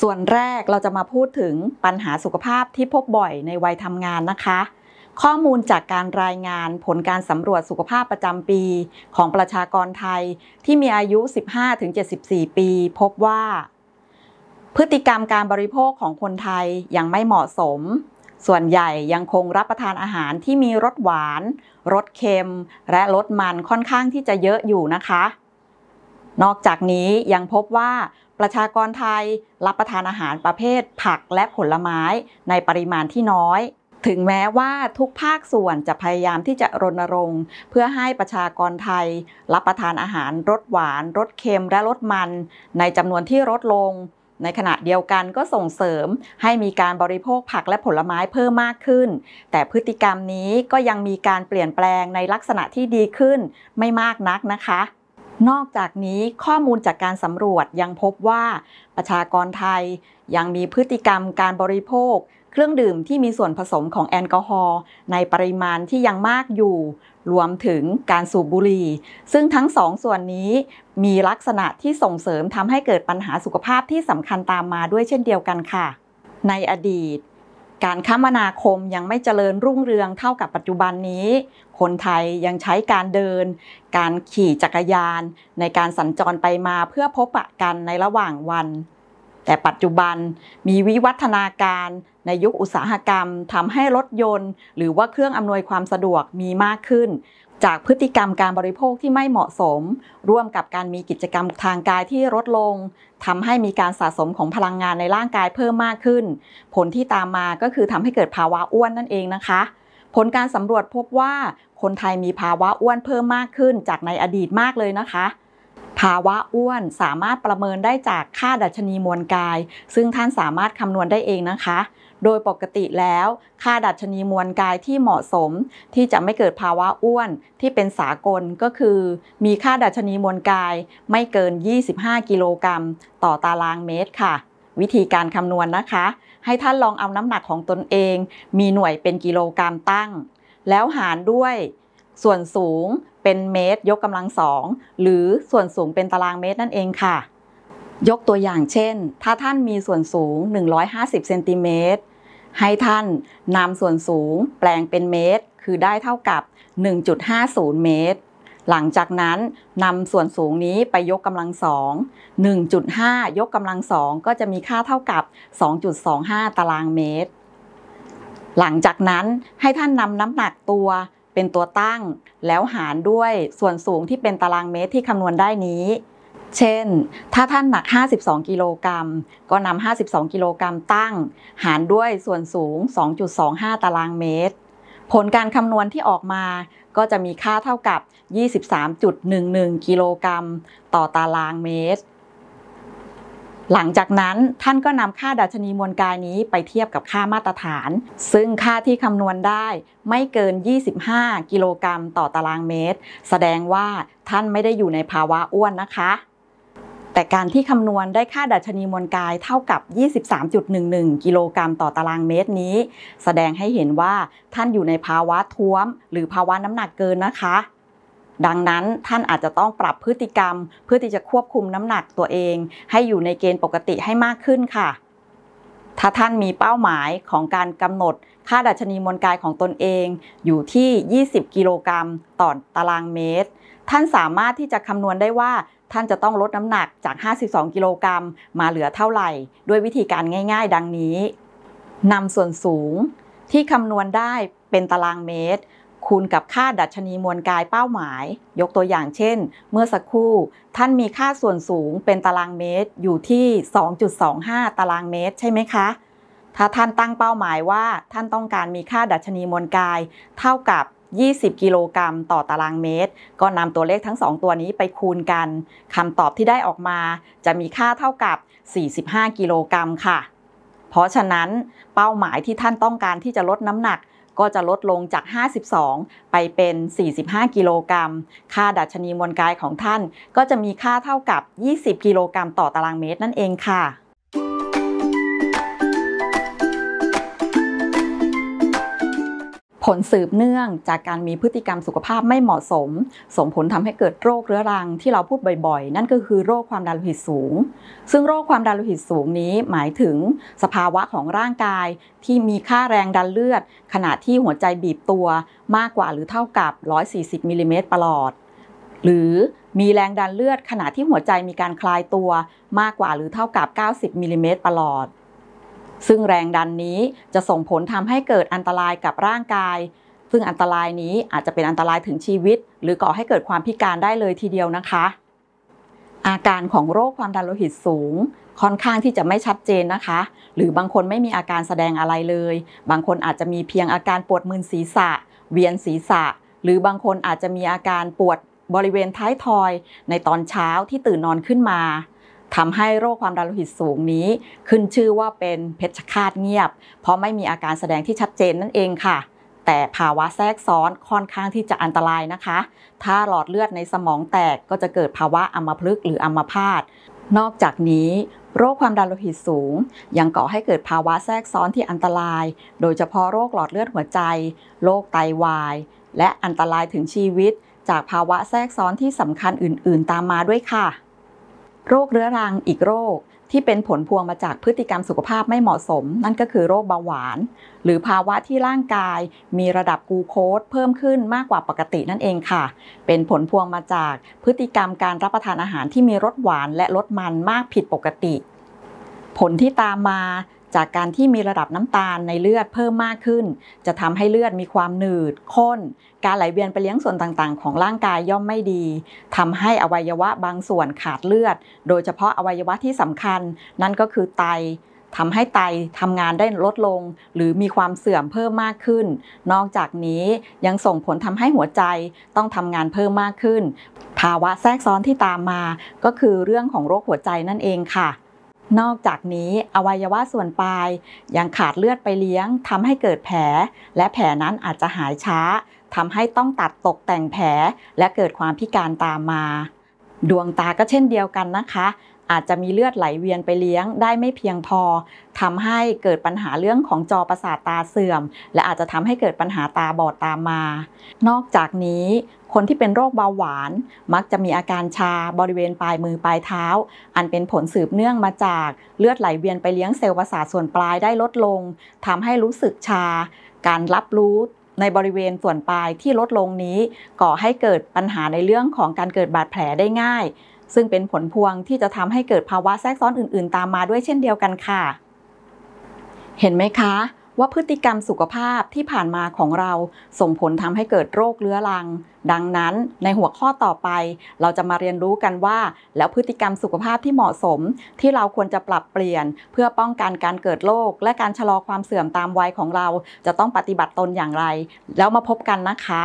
ส่วนแรกเราจะมาพูดถึงปัญหาสุขภาพที่พบบ่อยในวัยทำงานนะคะ ข้อมูลจากการรายงานผลการสำรวจสุขภาพประจำปีของประชากรไทยที่มีอายุ 15-74 ปีพบว่า พฤติกรรมการบริโภคของคนไทยยังไม่เหมาะสม ส่วนใหญ่ยังคงรับประทานอาหารที่มีรสหวานรสเค็ม และรสมันค่อนข้างที่จะเยอะอยู่นะคะ นอกจากนี้ยังพบว่าประชากรไทยรับประทานอาหารประเภทผักและผลไม้ในปริมาณที่น้อย ถึงแม้ว่าทุกภาคส่วนจะพยายามที่จะรณรงค์ เพื่อให้ประชากรไทย รับประทานอาหารรสหวาน รสเค็ม และรสมัน ในจำนวนที่ลดลง ในขณะเดียวกันก็ส่งเสริม ให้มีการบริโภคผักและผลไม้เพิ่มมากขึ้น แต่พฤติกรรมนี้ก็ยังมีการเปลี่ยนแปลงในลักษณะที่ดีขึ้น ไม่มากนักนะคะนอกจากนี้ข้อมูลจากการสำรวจยังพบว่าประชากรไทยยังมีพฤติกรรมการบริโภค เครื่องดื่มที่มีส่วนผสมของแอลกอฮอล์ในปริมาณที่ยังมากอยู่ รวมถึงการสูบบุหรี่ซึ่งทั้งสองส่วนนี้มีลักษณะที่ส่งเสริมทำให้เกิดปัญหาสุขภาพที่สำคัญตามมาด้วยเช่นเดียวกันค่ะ ในอดีตการคมนาคมยังไม่เจริญรุ่งเรืองเท่ากับปัจจุบันนี้ คนไทยยังใช้การเดินการขี่จักรยานในการสัญจรไปมาเพื่อพบปะกันในระหว่างวัน แต่ปัจจุบันมีวิวัฒนาการในยุคอุตสาหกรรมทำให้รถยนต์หรือว่าเครื่องอำนวยความสะดวกมีมากขึ้นจากพฤติกรรมการบริโภคที่ไม่เหมาะสม ร่วมกับการมีกิจกรรมทางกายที่ลดลง ทำให้มีการสะสมของพลังงานในร่างกายเพิ่มมากขึ้น ผลที่ตามมาก็คือทำให้เกิดภาวะอ้วนนั่นเองนะคะ ผลการสำรวจพบว่าคนไทยมีภาวะอ้วนเพิ่มมากขึ้น จากในอดีตมากเลยนะคะภาวะอ้วนสามารถประเมินได้จากค่าดัชนีมวลกาย ซึ่งท่านสามารถคำนวณได้เองนะคะ โดยปกติแล้ว ค่าดัชนีมวลกายที่เหมาะสม ที่จะไม่เกิดภาวะอ้วนที่เป็นสากล ก็คือ มีค่าดัชนีมวลกายไม่เกิน 25 กิโลกรัม ต่อตารางเมตรค่ะ วิธีการคำนวณนนะคะ ให้ท่านลองเอาน้ำหนักของตนเอง มีหน่วยเป็นกิโลกรัมตั้ง แล้วหารด้วย ส่วนสูงเป็น เมตรยกกำลังสอง หรือส่วนสูงเป็นตารางเมตรนั่นเองค่ะ ยกตัวอย่างเช่น ถ้าท่านมีส่วนสูง 150เซนติเมตรให้ท่านนำส่วนสูงแปลงเป็นเมตร คือได้เท่ากับ 1.50 เมตร หลังจากนั้นนำส่วนสูงนี้ไปยกกำลังสอง 1.5 ยกกำลังสอง ก็จะมีค่าเท่ากับ 2.25 ตารางเมตร หลังจากนั้นให้ท่านนำน้ำหนักตัวเป็นตัวตั้งแล้วหารด้วยส่วนสูงที่เป็นตารางเมตรที่คำนวณได้นี้ เช่น ถ้าท่านหนัก 52 กิโลกรัม ก็นำ 52 กิโลกรัมตั้ง หารด้วยส่วนสูง 2.25 ตารางเมตร ผลการคำนวณที่ออกมาก็จะมีค่าเท่ากับ 23.11 กิโลกรัมต่อตารางเมตรหลังจากนั้นท่านก็นำค่าดัชนีมวลกายนี้ไปเทียบกับค่ามาตรฐาน ซึ่งค่าที่คำนวณได้ไม่เกิน 25 กิโลกรัมต่อตารางเมตร แสดงว่าท่านไม่ได้อยู่ในภาวะอ้วนนะคะ แต่การที่คำนวณได้ค่าดัชนีมวลกายเท่ากับ 23.11 กิโลกรัมต่อตารางเมตรนี้ แสดงให้เห็นว่าท่านอยู่ในภาวะท้วม หรือภาวะน้ำหนักเกินนะคะดังนั้นท่านอาจจะต้องปรับพฤติกรรม เพื่อที่จะควบคุมน้ำหนักตัวเอง ให้อยู่ในเกณฑ์ปกติให้มากขึ้นค่ะ ถ้าท่านมีเป้าหมายของการกำหนดค่าดัชนีมวลกายของตนเอง อยู่ที่ 20 กิโลกรัมต่อตารางเมตร ท่านสามารถที่จะคำนวณได้ว่าท่านจะต้องลดน้ำหนักจาก 52 กิโลกรัม มาเหลือเท่าไหร่ ด้วยวิธีการง่าย ๆ ดังนี้นำส่วนสูง ที่คำนวณได้เป็นตารางเมตรคูณกับค่าดัชนีมวลกายเป้าหมาย ยกตัวอย่างเช่น เมื่อสักครู่ท่านมีค่าส่วนสูงเป็นตารางเมตรอยู่ที่ 2.25 ตารางเมตรใช่ไหมคะ ถ้าท่านตั้งเป้าหมายว่า ท่านต้องการมีค่าดัชนีมวลกายเท่ากับ 20 กิโลกรัมต่อตารางเมตร ก็นำตัวเลขทั้ง2ตัวนี้ไปคูณกันคำตอบที่ได้ออกมาจะมีค่าเท่ากับ 45 กิโลกรัมค่ะ เพราะฉะนั้นเป้าหมายที่ท่านต้องการที่จะลดน้ำหนักก็จะลดลงจาก 52 ไปเป็น 45 กิโลกรัม ค่าดัชนีมวลกายของท่านก็จะมีค่าเท่ากับ 20 กิโลกรัมต่อตารางเมตรนั่นเองค่ะลสืบเนื่องจากการมีพฤติกรรมสุขภาพไม่เหมาะสมส่งผลทำให้เกิดโรคเรื้อรังที่เราพูดบ่อยๆ นั่นก็คือโรคความดันโลหิตสูง ซึ่งโรคความดันโลหิตสูงนี้หมายถึงสภาวะของร่างกายที่มีค่าแรงดันเลือดขณะที่หัวใจบีบตัวมากกว่าหรือเท่ากับ 140 มิลลิเมตรประหลอด หรือมีแรงดันเลือดขณะที่หัวใจมีการคลายตัวมากกว่าหรือเท่ากับ 90 มิลลิเมตรประหลอดซึ่งแรงดันนี้จะส่งผลทำให้เกิดอันตรายกับร่างกาย ซึ่งอันตรายนี้อาจจะเป็นอันตรายถึงชีวิต หรือก่อให้เกิดความพิการได้เลยทีเดียวนะคะ อาการของโรคความดันโลหิตสูงค่อนข้างที่จะไม่ชัดเจนนะคะ หรือบางคนไม่มีอาการแสดงอะไรเลย บางคนอาจจะมีเพียงอาการปวดมือศีรษะ เวียนศีรษะ หรือบางคนอาจจะมีอาการปวดบริเวณท้ายทอย ในตอนเช้าที่ตื่นนอนขึ้นมาทำให้โรคความดันโลหิตสูงนี้ขึ้นชื่อว่าเป็นเพชฌฆาตเงียบ เพราะไม่มีอาการแสดงที่ชัดเจนนั่นเองค่ะ แต่ภาวะแทรกซ้อนค่อนข้างที่จะอันตรายนะคะ ถ้าหลอดเลือดในสมองแตกก็จะเกิดภาวะอัมพฤกษ์หรืออัมพาตนอกจากนี้ โรคความดันโลหิตสูง ยังก่อให้เกิดภาวะแทรกซ้อนที่อันตราย โดยเฉพาะโรคหลอดเลือดหัวใจโรคไตาวาย และอันตรายถึงชีวิต จากภาวะแทรกซ้อนที่สำคัญอื่นๆ ตามมาด้วยค่ะโรคเรื้อรังอีกโรค ที่เป็นผลพวงมาจากพฤติกรรมสุขภาพไม่เหมาะสม นั่นก็คือโรคเบาหวานหรือภาวะที่ร่างกาย มีระดับกูโคสเพิ่มขึ้นมากกว่าปกตินั่นเองค่ะ เป็นผลพวงมาจากพฤติกรรมการรับประทานอาหารที่มีรสหวานและรสมันมากผิดปกติ ผลที่ตามมาจากการที่มีระดับน้ำตาลในเลือดเพิ่มมากขึ้น จะทำให้เลือดมีความหนืดข้น การไหลเวียนไปเลี้ยงส่วนต่างๆ ของร่างกายย่อมไม่ดี ทำให้อวัยวะบางส่วนขาดเลือด โดยเฉพาะอวัยวะที่สำคัญ นั่นก็คือไตทำให้ไตทำงานได้ลดลง หรือมีความเสื่อมเพิ่มมากขึ้น นอกจากนี้ยังส่งผลทำให้หัวใจต้องทำงานเพิ่มมากขึ้น ภาวะแทรกซ้อนที่ตามมา ก็คือเรื่องของโรคหัวใจนั่นเองค่ะนอกจากนี้อวัยวะส่วนปลาย ยังขาดเลือดไปเลี้ยงทำให้เกิดแผล และแผลนั้นอาจจะหายช้าทำให้ต้องตัดตกแต่งแผลและเกิดความพิการตามมา ดวงตาก็เช่นเดียวกันนะคะอาจจะมีเลือดไหลเวียนไปเลี้ยงได้ไม่เพียงพอ ทำให้เกิดปัญหาเรื่องของจอประสาทตาเสื่อม และอาจจะทำให้เกิดปัญหาตาบอดตามมา นอกจากนี้คนที่เป็นโรคเบาหวาน มักจะมีอาการชาบริเวณปลายมือปลายเท้า อันเป็นผลสืบเนื่องมาจากเลือดไหลเวียนไปเลี้ยงเซลล์ประสาทส่วนปลายได้ลดลง ทำให้รู้สึกชา การรับรู้ในบริเวณส่วนปลายที่ลดลงนี้ ก่อให้เกิดปัญหาในเรื่องของการเกิดบาดแผลได้ง่ายซึ่งเป็นผลพวงที่จะทำให้เกิดภาวะแทรกซ้อนอื่นๆ ตามมาด้วยเช่นเดียวกันค่ะ เห็นไหมคะ ว่าพฤติกรรมสุขภาพที่ผ่านมาของเราส่งผลทำให้เกิดโรคเรื้อรัง ดังนั้นในหัวข้อต่อไป เราจะมาเรียนรู้กันว่า แล้วพฤติกรรมสุขภาพที่เหมาะสม ที่เราควรจะปรับเปลี่ยนเพื่อป้องกันการเกิดโรคและการชะลอความเสื่อมตามวัยของเราจะต้องปฏิบัติตนอย่างไร แล้วมาพบกันนะคะ